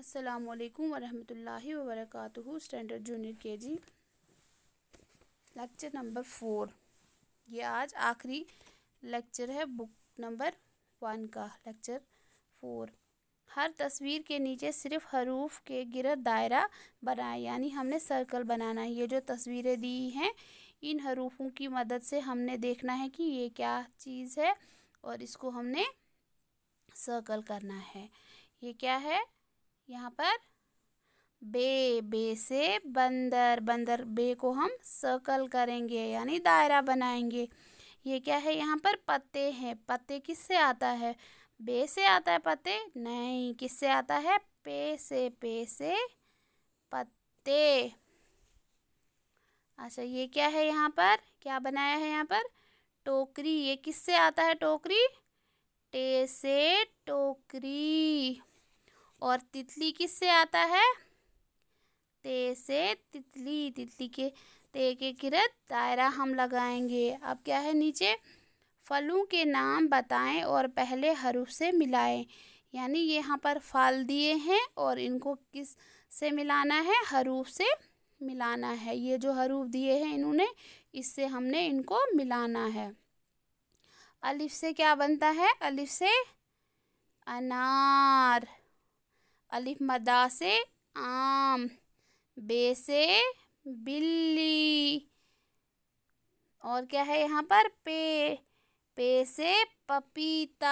अस्सलाम वालेकुम वरहमतुल्लाहि वबरकातुहू standard junior KG lecture number four ये आज आखिरी लेक्चर है बुक नंबर वन का लेक्चर फोर हर तस्वीर के नीचे सिर्फ हरूफ के गिरा दायरा बनाए यानी हमने सर्कल बनाना है ये जो तस्वीरें दी हैं इन हरूफों की मदद से हमने देखना है कि ये क्या चीज़ है और इसको हमने सर्कल करना है ये क्या है यहाँ पर बे बे से बंदर बंदर बे को हम सर्कल करेंगे यानी दायरा बनाएंगे ये क्या है यहाँ पर पत्ते हैं पत्ते किससे आता है बे से आता है पत्ते नहीं किससे आता है पे से पे से पत्ते अच्छा ये क्या है यहाँ पर क्या बनाया है यहाँ पर टोकरी ये किससे आता है टोकरी टे से टोकरी और तितली किससे आता है ते से तितली तितली के ते के किरत दायरा हम लगाएंगे अब क्या है नीचे फलों के नाम बताएं और पहले हरूफ से मिलाएं यानी यहाँ पर फल दिए हैं और इनको किस से मिलाना है हरूफ से मिलाना है ये जो हरूफ दिए हैं इन्होंने इससे हमने इनको मिलाना है अलिफ से क्या बनता है अलिफ से अनार अलिफ मदा से आम बे से बिल्ली और क्या है यहाँ पर पे पे से पपीता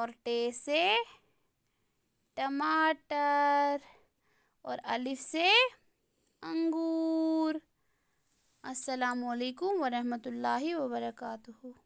और टे से टमाटर और अलिफ से अंगूर असलकम वरहमल वर्का